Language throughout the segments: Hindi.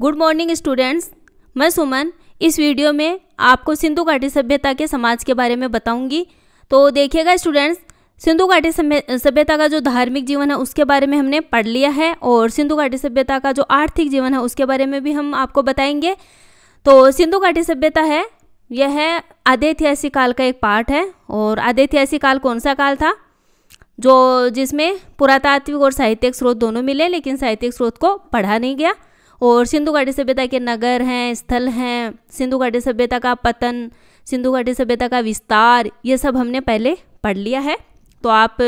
गुड मॉर्निंग स्टूडेंट्स मैं सुमन इस वीडियो में आपको सिंधु घाटी सभ्यता के समाज के बारे में बताऊंगी तो देखिएगा स्टूडेंट्स सिंधु घाटी सभ्यता का जो धार्मिक जीवन है उसके बारे में हमने पढ़ लिया है और सिंधु घाटी सभ्यता का जो आर्थिक जीवन है उसके बारे में भी हम आपको बताएंगे तो सिंधु घाटी सभ्यता है यह है आदित्यसी काल का एक पार्ट है और आदित्यसी काल कौन सा काल था जो जिसमें पुरातात्विक और साहित्यिक स्रोत दोनों मिले लेकिन साहित्यिक स्रोत को पढ़ा नहीं गया और सिंधु घाटी सभ्यता के नगर हैं स्थल हैं सिंधु घाटी सभ्यता का पतन सिंधु घाटी सभ्यता का विस्तार ये सब हमने पहले पढ़ लिया है तो आप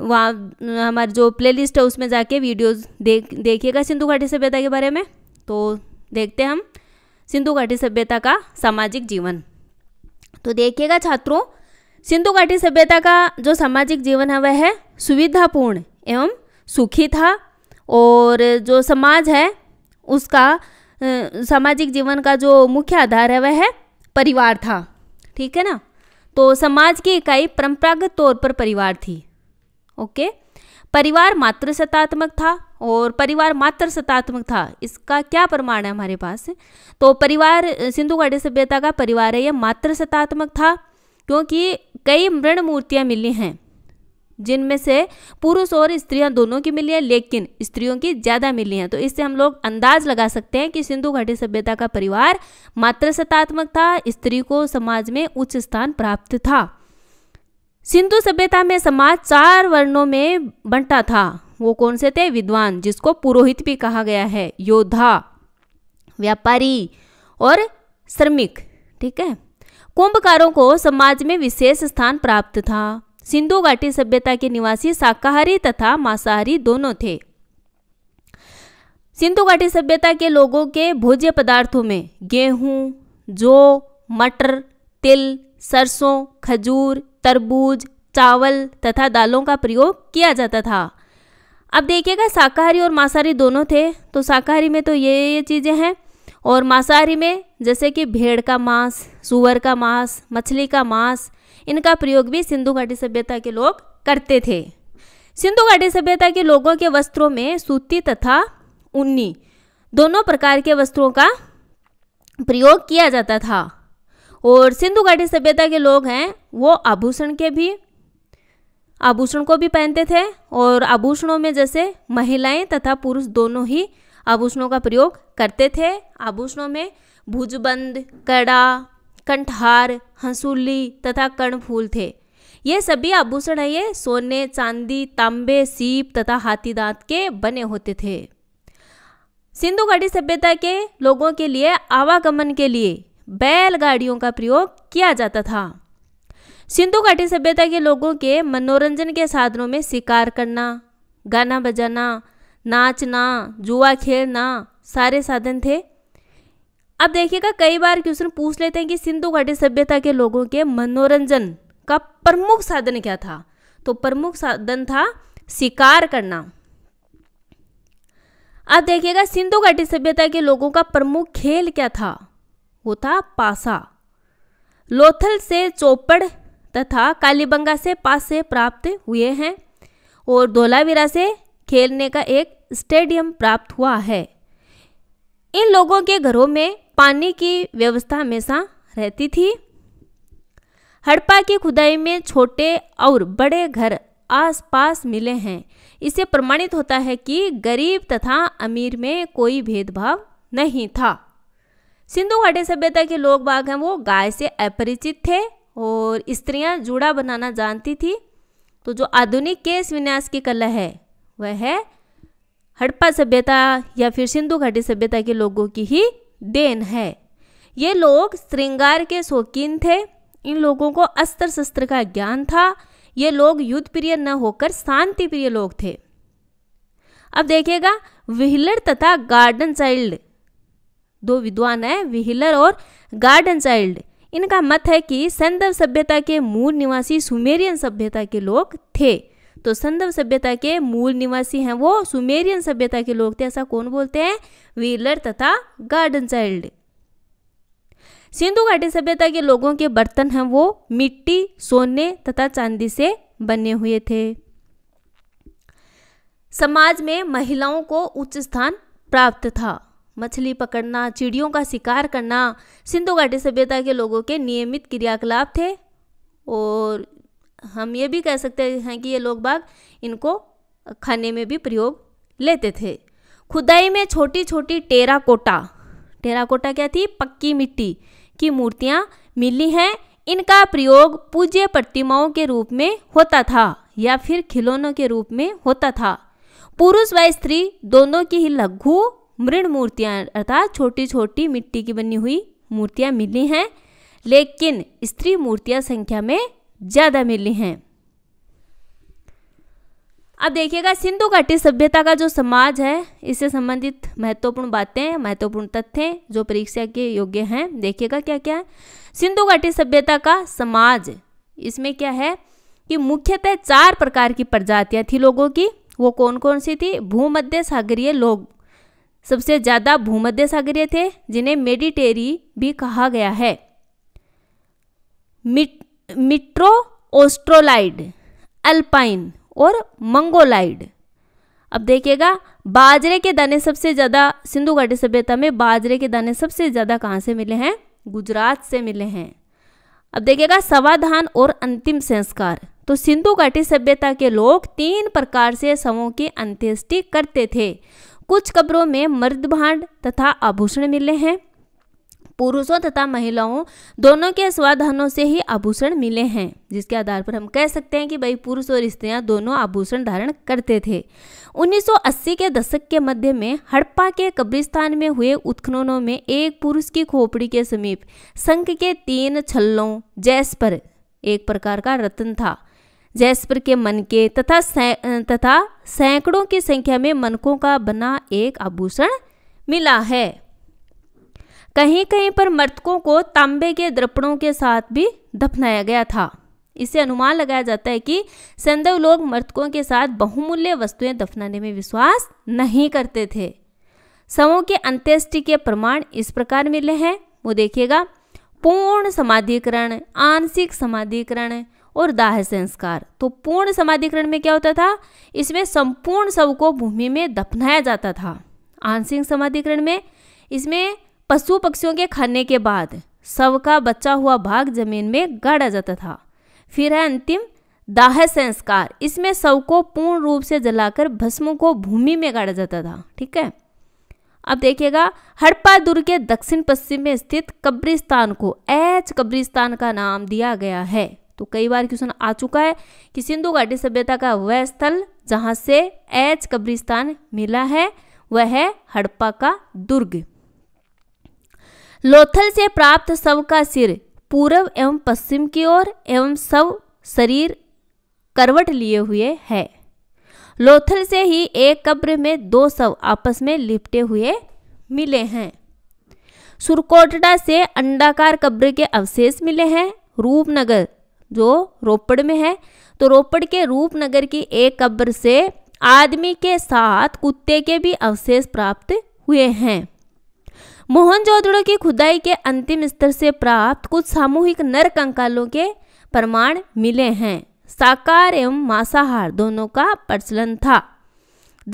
वहाँ हमारे जो प्लेलिस्ट है उसमें जाके वीडियोस देख देखिएगा सिंधु घाटी सभ्यता के बारे में तो देखते हम सिंधु घाटी सभ्यता का सामाजिक जीवन तो देखिएगा छात्रों सिंधु घाटी सभ्यता का जो सामाजिक जीवन है वह है सुविधापूर्ण एवं सुखी था और जो समाज है उसका सामाजिक जीवन का जो मुख्य आधार है वह है परिवार था ठीक है ना तो समाज की इकाई परंपरागत तौर पर परिवार थी ओके परिवार मात्र सत्तात्मक था और परिवार मात्र सत्तात्मक था इसका क्या प्रमाण है हमारे पास तो परिवार सिंधु घाटी सभ्यता का परिवार है यह मात्र सत्तात्मक था क्योंकि कई मृण मूर्तियाँ मिली हैं जिनमें से पुरुष और स्त्रियां दोनों की मिली है लेकिन स्त्रियों की ज़्यादा मिली है तो इससे हम लोग अंदाज लगा सकते हैं कि सिंधु घाटी सभ्यता का परिवार मात्र सतात्मक था स्त्री को समाज में उच्च स्थान प्राप्त था सिंधु सभ्यता में समाज चार वर्णों में बंटा था वो कौन से थे विद्वान जिसको पुरोहित भी कहा गया है योद्धा व्यापारी और श्रमिक ठीक है कुंभकारों को समाज में विशेष स्थान प्राप्त था सिंधु घाटी सभ्यता के निवासी शाकाहारी तथा मांसाहारी दोनों थे सिंधु घाटी सभ्यता के लोगों के भोज्य पदार्थों में गेहूं जौ मटर तिल सरसों खजूर तरबूज चावल तथा दालों का प्रयोग किया जाता था अब देखिएगा शाकाहारी और मांसाहारी दोनों थे तो शाकाहारी में तो ये ये चीज़ें हैं और मांसाहारी में जैसे कि भेड़ का मांस सुअर का मांस मछली का मांस इनका प्रयोग भी सिंधु घाटी सभ्यता के लोग करते थे सिंधु घाटी सभ्यता के लोगों के वस्त्रों में सूती तथा उन्नी दोनों प्रकार के वस्त्रों का प्रयोग किया जाता था और सिंधु घाटी सभ्यता के लोग हैं वो आभूषण के भी आभूषण को भी पहनते थे और आभूषणों में जैसे महिलाएं तथा पुरुष दोनों ही आभूषणों का प्रयोग करते थे आभूषणों में भुजबंद कड़ा कंठहार हंसुली तथा कर्णफूल थे ये सभी आभूषण ये सोने चांदी तांबे सीप तथा हाथी दांत के बने होते थे सिंधु घाटी सभ्यता के लोगों के लिए आवागमन के लिए बैलगाड़ियों का प्रयोग किया जाता था सिंधु घाटी सभ्यता के लोगों के मनोरंजन के साधनों में शिकार करना गाना बजाना नाचना जुआ खेलना सारे साधन थे अब देखिएगा कई बार क्वेश्चन पूछ लेते हैं कि सिंधु घाटी सभ्यता के लोगों के मनोरंजन का प्रमुख साधन क्या था तो प्रमुख साधन था शिकार करना अब देखिएगा सिंधु घाटी सभ्यता के लोगों का प्रमुख खेल क्या था वो था पासा लोथल से चौपड़ तथा कालीबंगा से पास से प्राप्त हुए हैं और धोलावीरा से खेलने का एक स्टेडियम प्राप्त हुआ है इन लोगों के घरों में पानी की व्यवस्था हमेशा रहती थी हड़प्पा की खुदाई में छोटे और बड़े घर आसपास मिले हैं इससे प्रमाणित होता है कि गरीब तथा अमीर में कोई भेदभाव नहीं था सिंधु घाटी सभ्यता के लोग बाग हैं वो गाय से अपरिचित थे और स्त्रियां जूड़ा बनाना जानती थी तो जो आधुनिक केस विन्यास की कला है वह है हड़प्पा सभ्यता या फिर सिंधु घाटी सभ्यता के लोगों की ही देन है ये लोग श्रृंगार के शौकीन थे इन लोगों को अस्त्र शस्त्र का ज्ञान था ये लोग युद्ध प्रिय न होकर शांति प्रिय लोग थे अब देखिएगा विहिलर तथा गार्डन चाइल्ड दो विद्वान हैं विहिलर और गार्डन चाइल्ड इनका मत है कि संदर्भ सभ्यता के मूल निवासी सुमेरियन सभ्यता के लोग थे तो संदर्भ सभ्यता के मूल निवासी हैं वो सुमेरियन सभ्यता के लोग थे ऐसा कौन बोलते हैं व्हीलर तथा गार्डन चाइल्ड सिंधु घाटी सभ्यता के लोगों के बर्तन हैं वो मिट्टी सोने तथा चांदी से बने हुए थे समाज में महिलाओं को उच्च स्थान प्राप्त था मछली पकड़ना चिड़ियों का शिकार करना सिंधु घाटी सभ्यता के लोगों के नियमित क्रियाकलाप थे और हम ये भी कह सकते हैं कि ये लोग बाग इनको खाने में भी प्रयोग लेते थे खुदाई में छोटी छोटी टेराकोटा टेराकोटा क्या थी पक्की मिट्टी की मूर्तियाँ मिली हैं इनका प्रयोग पूज्य प्रतिमाओं के रूप में होता था या फिर खिलौनों के रूप में होता था पुरुष व स्त्री दोनों की ही लघु मृण मूर्तियाँ अर्थात छोटी छोटी मिट्टी की बनी हुई मूर्तियाँ मिली हैं लेकिन स्त्री मूर्तियाँ संख्या में ज़्यादा मिली हैं अब देखिएगा सिंधु घाटी सभ्यता का जो समाज है इससे संबंधित महत्वपूर्ण बातें महत्वपूर्ण तथ्य जो परीक्षा के योग्य हैं देखिएगा क्या क्या है सिंधु घाटी सभ्यता का समाज इसमें क्या है कि मुख्यतः चार प्रकार की प्रजातियां थी लोगों की वो कौन कौन सी थी भूमध्य सागरीय लोग सबसे ज़्यादा भूमध्य सागरीय थे जिन्हें मेडिटेरी भी कहा गया है मिट मिट्रो ओस्ट्रोलाइड अल्पाइन और मंगोलाइड अब देखिएगा बाजरे के दाने सबसे ज़्यादा सिंधु घाटी सभ्यता में बाजरे के दाने सबसे ज़्यादा कहाँ से मिले हैं गुजरात से मिले हैं अब देखिएगा सवाधान और अंतिम संस्कार तो सिंधु घाटी सभ्यता के लोग तीन प्रकार से शवों की अंत्येष्टि करते थे कुछ कब्रों में मर्द भांड तथा आभूषण मिले हैं पुरुषों तथा महिलाओं दोनों के स्वाधानों से ही आभूषण मिले हैं जिसके आधार पर हम कह सकते हैं कि भाई पुरुष और स्त्रियां दोनों आभूषण धारण करते थे 1980 के दशक के मध्य में हड़प्पा के कब्रिस्तान में हुए उत्खननों में एक पुरुष की खोपड़ी के समीप संख के तीन छल्लों जैस्पर एक प्रकार का रत्न था जैस्पर के मन के तथा सै, तथा सैकड़ों की संख्या में मनकों का बना एक आभूषण मिला है कहीं कहीं पर मृतकों को तांबे के दर्पणों के साथ भी दफनाया गया था इससे अनुमान लगाया जाता है कि संदेव लोग मृतकों के साथ बहुमूल्य वस्तुएं दफनाने में विश्वास नहीं करते थे समूह के अंत्येष्टि के प्रमाण इस प्रकार मिले हैं वो देखिएगा पूर्ण समाधिकरण आंशिक समाधिकरण और दाह संस्कार तो पूर्ण समाधिकरण में क्या होता था इसमें संपूर्ण शव को भूमि में दफनाया जाता था आंशिक समाधिकरण में इसमें पशु पक्षियों के खाने के बाद सबका बचा हुआ भाग जमीन में गाड़ा जाता था फिर है अंतिम दाह संस्कार इसमें सब को पूर्ण रूप से जलाकर भस्मों को भूमि में गाड़ा जाता था ठीक है अब देखिएगा हड़प्पा दुर्ग के दक्षिण पश्चिम में स्थित कब्रिस्तान को एच कब्रिस्तान का नाम दिया गया है तो कई बार क्वेश्चन आ चुका है कि सिंधु घाटी सभ्यता का वह स्थल जहां से एच कब्रिस्तान मिला है वह है हड़प्पा का दुर्ग लोथल से प्राप्त शव का सिर पूर्व एवं पश्चिम की ओर एवं शव शरीर करवट लिए हुए है लोथल से ही एक कब्र में दो शव आपस में लिपटे हुए मिले हैं सुरकोटड़ा से अंडाकार कब्र के अवशेष मिले हैं रूपनगर जो रोपड़ में है तो रोपड़ के रूपनगर की एक कब्र से आदमी के साथ कुत्ते के भी अवशेष प्राप्त हुए हैं मोहनजोदड़ो की खुदाई के अंतिम स्तर से प्राप्त कुछ सामूहिक नर कंकालों के प्रमाण मिले हैं साकार एवं मांसाहार दोनों का प्रचलन था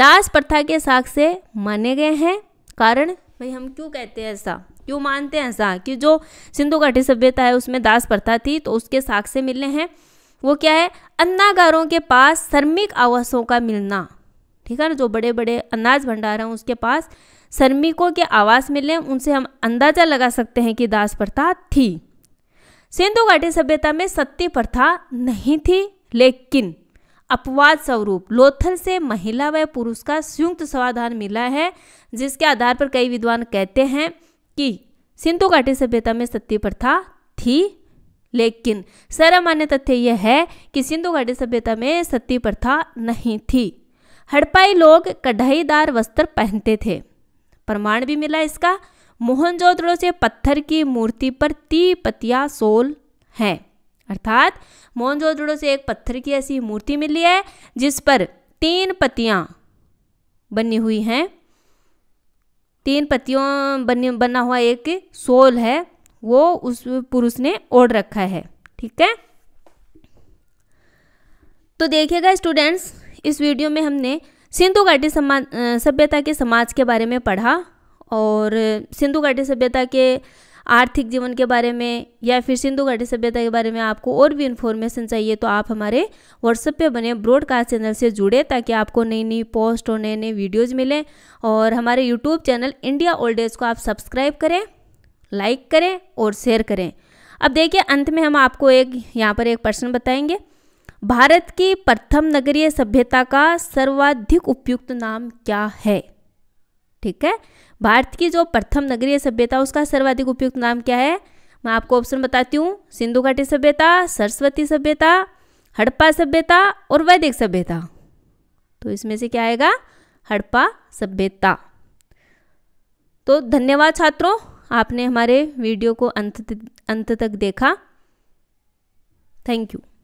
दास प्रथा के साक्ष से माने गए हैं कारण भाई हम क्यों कहते हैं ऐसा क्यों मानते हैं ऐसा कि जो सिंधु घाटी सभ्यता है उसमें दास प्रथा थी तो उसके साक्ष से मिले हैं वो क्या है अन्नागारों के पास श्रमिक आवासों का मिलना ठीक है ना जो बड़े बड़े अनाज भंडार हैं उसके पास श्रमिकों के आवास मिले उनसे हम अंदाजा लगा सकते हैं कि दास प्रथा थी सिंधु घाटी सभ्यता में सत्य प्रथा नहीं थी लेकिन अपवाद स्वरूप लोथल से महिला व पुरुष का संयुक्त समाधान मिला है जिसके आधार पर कई विद्वान कहते हैं कि सिंधु घाटी सभ्यता में सत्य प्रथा थी लेकिन सर्वमान्य तथ्य यह है कि सिंधु घाटी सभ्यता में सत्य प्रथा नहीं थी हड़पाई लोग कढ़ाईदार वस्त्र पहनते थे प्रमाण भी मिला इसका मोहनजोदड़ो से पत्थर की मूर्ति पर ती पतिया सोल है अर्थात मोहनजोदड़ो से एक पत्थर की ऐसी मूर्ति मिली है जिस पर तीन पतियां बनी हुई हैं तीन पतियों बनी बना हुआ एक सोल है वो उस पुरुष ने ओढ़ रखा है ठीक है तो देखिएगा स्टूडेंट्स इस वीडियो में हमने सिंधु घाटी सभ्यता के समाज के बारे में पढ़ा और सिंधु घाटी सभ्यता के आर्थिक जीवन के बारे में या फिर सिंधु घाटी सभ्यता के बारे में आपको और भी इन्फॉर्मेशन चाहिए तो आप हमारे व्हाट्सएप पे बने ब्रॉडकास्ट चैनल से जुड़े ताकि आपको नई नई पोस्ट और नए नए वीडियोज़ मिलें और हमारे YouTube channel India old age को आप सब्सक्राइब करें लाइक करें और शेयर करें अब देखिए अंत में हम आपको एक यहाँ पर एक पर्सन बताएंगे भारत की प्रथम नगरीय सभ्यता का सर्वाधिक उपयुक्त नाम क्या है ठीक है भारत की जो प्रथम नगरीय सभ्यता उसका सर्वाधिक उपयुक्त नाम क्या है मैं आपको ऑप्शन बताती हूँ सिंधु घाटी सभ्यता सरस्वती सभ्यता हड़प्पा सभ्यता और वैदिक सभ्यता तो इसमें से क्या आएगा हड़प्पा सभ्यता तो धन्यवाद छात्रों आपने हमारे वीडियो को अंत अंत तक देखा थैंक यू